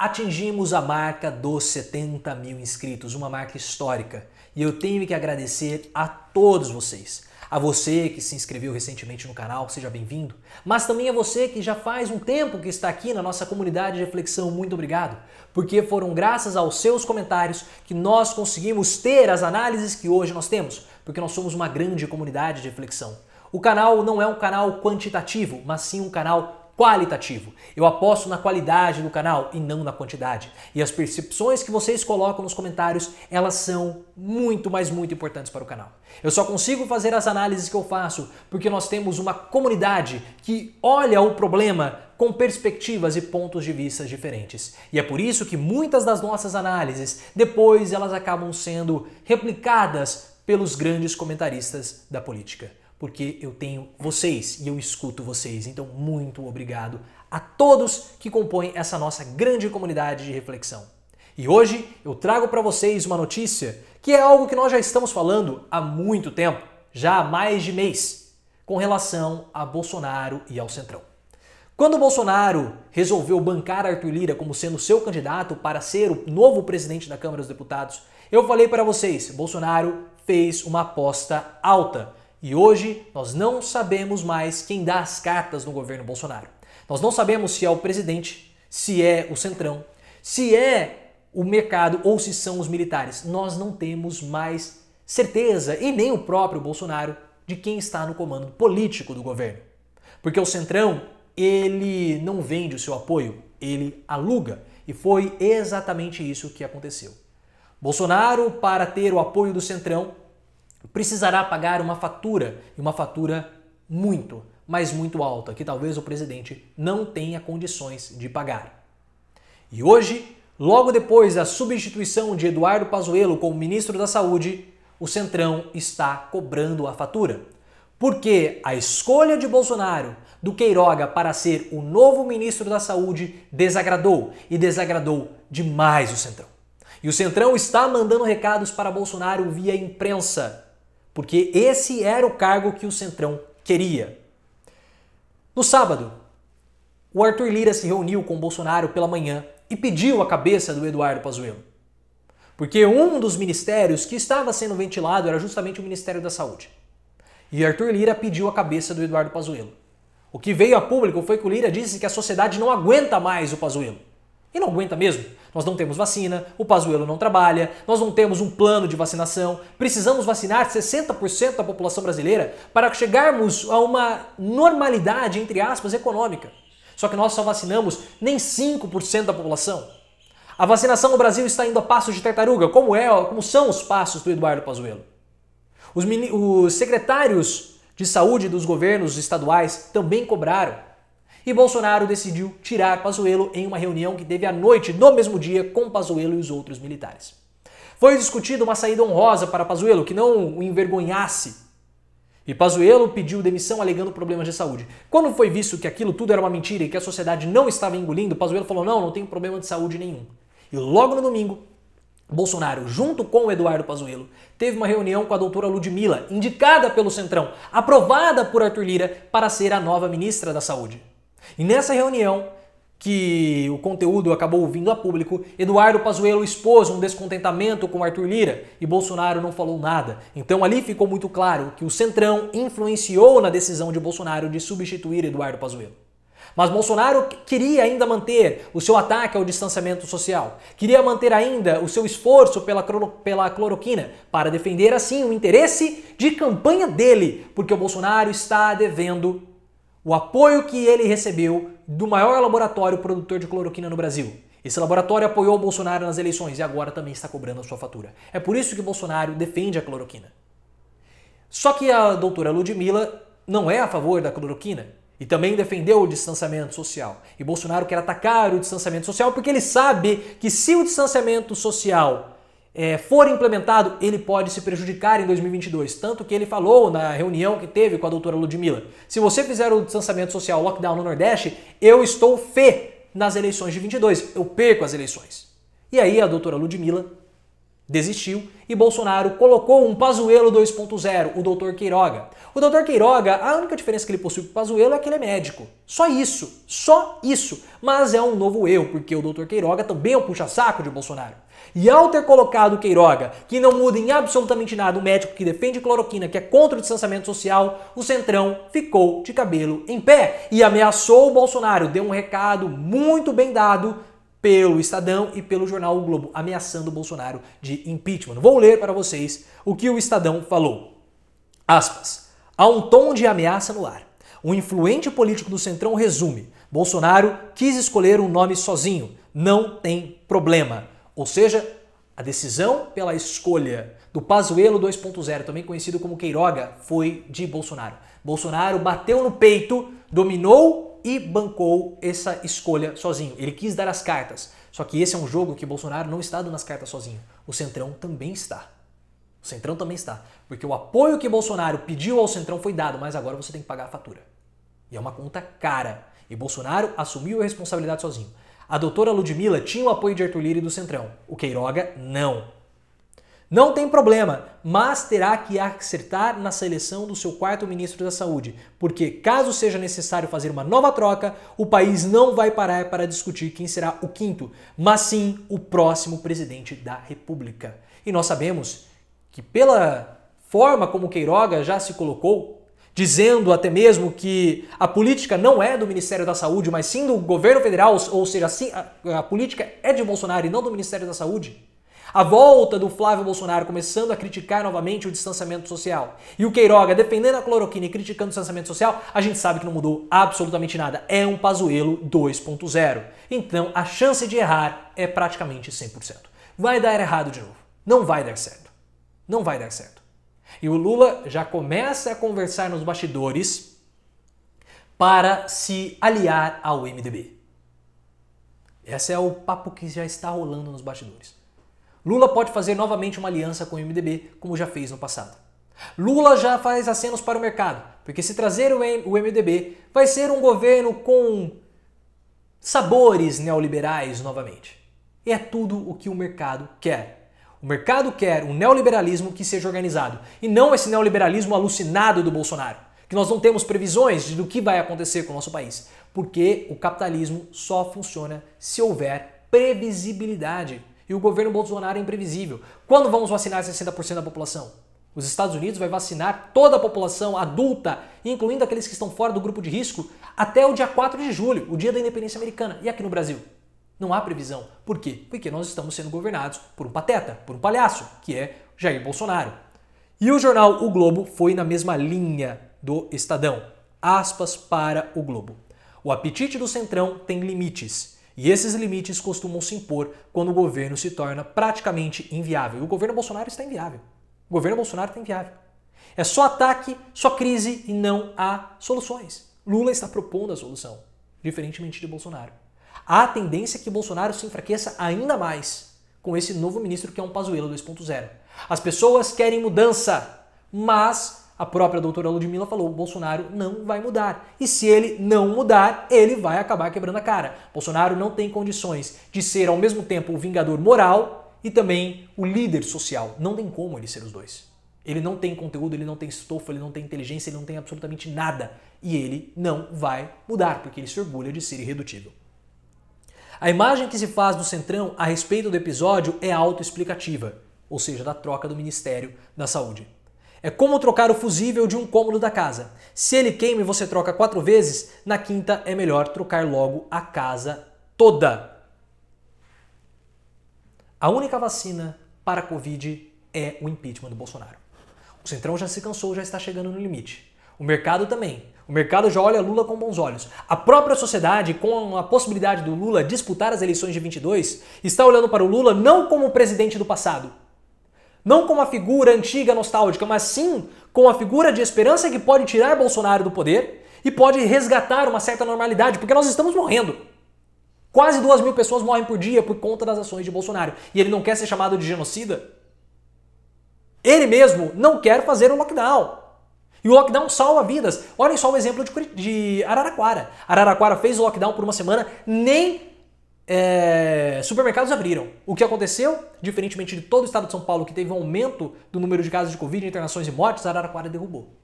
Atingimos a marca dos 70 mil inscritos, uma marca histórica. E eu tenho que agradecer a todos vocês. A você que se inscreveu recentemente no canal, seja bem-vindo. Mas também a você que já faz um tempo que está aqui na nossa comunidade de reflexão, muito obrigado. Porque foram graças aos seus comentários que nós conseguimos ter as análises que hoje nós temos, porque nós somos uma grande comunidade de reflexão. O canal não é um canal quantitativo, mas sim um canal qualitativo. Eu aposto na qualidade do canal e não na quantidade. E as percepções que vocês colocam nos comentários, elas são muito, mais muito importantes para o canal. Eu só consigo fazer as análises que eu faço porque nós temos uma comunidade que olha o problema com perspectivas e pontos de vista diferentes. E é por isso que muitas das nossas análises, depois elas acabam sendo replicadas pelos grandes comentaristas da política porque eu tenho vocês e eu escuto vocês. Então, muito obrigado a todos que compõem essa nossa grande comunidade de reflexão. E hoje eu trago para vocês uma notícia que é algo que nós já estamos falando há muito tempo, já há mais de mês, com relação a Bolsonaro e ao Centrão. Quando Bolsonaro resolveu bancar Arthur Lira como sendo seu candidato para ser o novo presidente da Câmara dos Deputados, eu falei para vocês, Bolsonaro fez uma aposta alta e hoje nós não sabemos mais quem dá as cartas no governo Bolsonaro. Nós não sabemos se é o presidente, se é o centrão, se é o mercado ou se são os militares. Nós não temos mais certeza, e nem o próprio Bolsonaro, de quem está no comando político do governo. Porque o centrão, ele não vende o seu apoio, ele aluga. E foi exatamente isso que aconteceu. Bolsonaro, para ter o apoio do centrão, precisará pagar uma fatura, e uma fatura muito, mas muito alta, que talvez o presidente não tenha condições de pagar. E hoje, logo depois da substituição de Eduardo Pazuello como ministro da Saúde, o Centrão está cobrando a fatura. Porque a escolha de Bolsonaro do Queiroga para ser o novo ministro da Saúde desagradou e desagradou demais o Centrão. E o Centrão está mandando recados para Bolsonaro via imprensa porque esse era o cargo que o Centrão queria. No sábado, o Arthur Lira se reuniu com Bolsonaro pela manhã e pediu a cabeça do Eduardo Pazuello. Porque um dos ministérios que estava sendo ventilado era justamente o Ministério da Saúde. E Arthur Lira pediu a cabeça do Eduardo Pazuello. O que veio a público foi que o Lira disse que a sociedade não aguenta mais o Pazuello. E não aguenta mesmo. Nós não temos vacina, o Pazuello não trabalha, nós não temos um plano de vacinação, precisamos vacinar 60% da população brasileira para chegarmos a uma normalidade, entre aspas, econômica. Só que nós só vacinamos nem 5% da população. A vacinação no Brasil está indo a passos de tartaruga, como é, como são os passos do Eduardo Pazuello. Os, os secretários de saúde dos governos estaduais também cobraram e Bolsonaro decidiu tirar Pazuello em uma reunião que teve à noite, no mesmo dia, com Pazuello e os outros militares. Foi discutida uma saída honrosa para Pazuello, que não o envergonhasse. E Pazuello pediu demissão alegando problemas de saúde. Quando foi visto que aquilo tudo era uma mentira e que a sociedade não estava engolindo, Pazuello falou: "Não, não tenho problema de saúde nenhum". E logo no domingo, Bolsonaro, junto com o Eduardo Pazuello, teve uma reunião com a doutora Ludmilla, indicada pelo Centrão, aprovada por Arthur Lira para ser a nova ministra da Saúde. E nessa reunião, que o conteúdo acabou vindo a público, Eduardo Pazuello expôs um descontentamento com Arthur Lira e Bolsonaro não falou nada. Então ali ficou muito claro que o Centrão influenciou na decisão de Bolsonaro de substituir Eduardo Pazuello. Mas Bolsonaro queria ainda manter o seu ataque ao distanciamento social, queria manter ainda o seu esforço pela, pela cloroquina para defender assim o interesse de campanha dele, porque o Bolsonaro está devendo o apoio que ele recebeu do maior laboratório produtor de cloroquina no Brasil. Esse laboratório apoiou o Bolsonaro nas eleições e agora também está cobrando a sua fatura. É por isso que Bolsonaro defende a cloroquina. Só que a doutora Ludmilla não é a favor da cloroquina e também defendeu o distanciamento social. E Bolsonaro quer atacar o distanciamento social porque ele sabe que se o distanciamento social é, for implementado, ele pode se prejudicar em 2022. Tanto que ele falou na reunião que teve com a doutora Ludmilla: se você fizer o distanciamento social, lockdown no Nordeste, eu estou fê nas eleições de 22, eu perco as eleições. E aí a doutora Ludmilla desistiu e Bolsonaro colocou um Pazuello 2.0, o Dr. Queiroga. O Dr. Queiroga, a única diferença que ele possui com o Pazuello é que ele é médico. Só isso, só isso. Mas é um novo eu, porque o Dr. Queiroga também é um puxa-saco de Bolsonaro. E ao ter colocado o Queiroga, que não muda em absolutamente nada, o médico que defende cloroquina, que é contra o distanciamento social, o Centrão ficou de cabelo em pé e ameaçou o Bolsonaro, deu um recado muito bem dado pelo Estadão e pelo jornal o Globo, ameaçando o Bolsonaro de impeachment. Vou ler para vocês o que o Estadão falou. Aspas. Há um tom de ameaça no ar. Um influente político do Centrão resume: Bolsonaro quis escolher um nome sozinho, não tem problema. Ou seja, a decisão pela escolha do Pazuelo 2.0, também conhecido como Queiroga, foi de Bolsonaro. Bolsonaro bateu no peito, dominou e bancou essa escolha sozinho. Ele quis dar as cartas. Só que esse é um jogo que Bolsonaro não está dando as cartas sozinho. O Centrão também está. O Centrão também está. Porque o apoio que Bolsonaro pediu ao Centrão foi dado, mas agora você tem que pagar a fatura. E é uma conta cara. E Bolsonaro assumiu a responsabilidade sozinho. A doutora Ludmilla tinha o apoio de Arthur Lira e do Centrão. O Queiroga, não. Não tem problema, mas terá que acertar na seleção do seu quarto ministro da Saúde, porque caso seja necessário fazer uma nova troca, o país não vai parar para discutir quem será o quinto, mas sim o próximo presidente da República. E nós sabemos que, pela forma como Queiroga já se colocou, dizendo até mesmo que a política não é do Ministério da Saúde, mas sim do governo federal, ou seja, a política é de Bolsonaro e não do Ministério da Saúde. A volta do Flávio Bolsonaro começando a criticar novamente o distanciamento social e o Queiroga defendendo a cloroquina e criticando o distanciamento social, a gente sabe que não mudou absolutamente nada. É um Pazuelo 2.0. Então a chance de errar é praticamente 100%. Vai dar errado de novo. Não vai dar certo. Não vai dar certo. E o Lula já começa a conversar nos bastidores para se aliar ao MDB. Esse é o papo que já está rolando nos bastidores. Lula pode fazer novamente uma aliança com o MDB, como já fez no passado. Lula já faz acenos para o mercado, porque se trazer o MDB, vai ser um governo com sabores neoliberais novamente. E é tudo o que o mercado quer. O mercado quer um neoliberalismo que seja organizado e não esse neoliberalismo alucinado do Bolsonaro, que nós não temos previsões de do que vai acontecer com o nosso país, porque o capitalismo só funciona se houver previsibilidade e o governo Bolsonaro é imprevisível. Quando vamos vacinar 60% da população? Os Estados Unidos vai vacinar toda a população adulta, incluindo aqueles que estão fora do grupo de risco, até o dia 4 de julho, o dia da independência americana. E aqui no Brasil? Não há previsão. Por quê? Porque nós estamos sendo governados por um pateta, por um palhaço, que é Jair Bolsonaro. E o jornal O Globo foi na mesma linha do Estadão. Aspas para o Globo. O apetite do Centrão tem limites e esses limites costumam se impor quando o governo se torna praticamente inviável. E o governo Bolsonaro está inviável. O governo Bolsonaro está inviável. É só ataque, só crise e não há soluções. Lula está propondo a solução, diferentemente de Bolsonaro. Há a tendência que Bolsonaro se enfraqueça ainda mais com esse novo ministro que é um Pazuello 2.0. As pessoas querem mudança, mas a própria doutora Ludmilla falou: Bolsonaro não vai mudar. E se ele não mudar, ele vai acabar quebrando a cara. Bolsonaro não tem condições de ser ao mesmo tempo o vingador moral e também o líder social. Não tem como ele ser os dois. Ele não tem conteúdo, ele não tem estofa, ele não tem inteligência, ele não tem absolutamente nada. E ele não vai mudar, porque ele se orgulha de ser irredutível. A imagem que se faz do Centrão a respeito do episódio é autoexplicativa, ou seja, da troca do Ministério da Saúde. É como trocar o fusível de um cômodo da casa. Se ele queima e você troca quatro vezes, na quinta é melhor trocar logo a casa toda. A única vacina para a Covid é o impeachment do Bolsonaro. O Centrão já se cansou, já está chegando no limite. O mercado também. O mercado já olha Lula com bons olhos. A própria sociedade, com a possibilidade do Lula disputar as eleições de 22, está olhando para o Lula não como presidente do passado, não com a figura antiga nostálgica, mas sim com a figura de esperança que pode tirar Bolsonaro do poder e pode resgatar uma certa normalidade, porque nós estamos morrendo. Quase duas mil pessoas morrem por dia por conta das ações de Bolsonaro. E ele não quer ser chamado de genocida? Ele mesmo não quer fazer um lockdown. E o lockdown salva vidas. Olhem só o exemplo de, Araraquara. Araraquara fez o lockdown por uma semana, nem é, supermercados abriram. O que aconteceu? Diferentemente de todo o estado de São Paulo, que teve um aumento do número de casos de Covid, internações e mortes, Araraquara derrubou.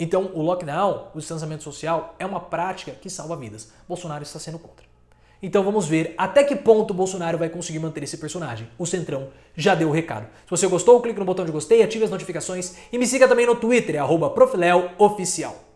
Então, o lockdown, o distanciamento social, é uma prática que salva vidas. Bolsonaro está sendo contra. Então vamos ver até que ponto o Bolsonaro vai conseguir manter esse personagem. O Centrão já deu o recado. Se você gostou, clique no botão de gostei, ative as notificações e me siga também no Twitter, é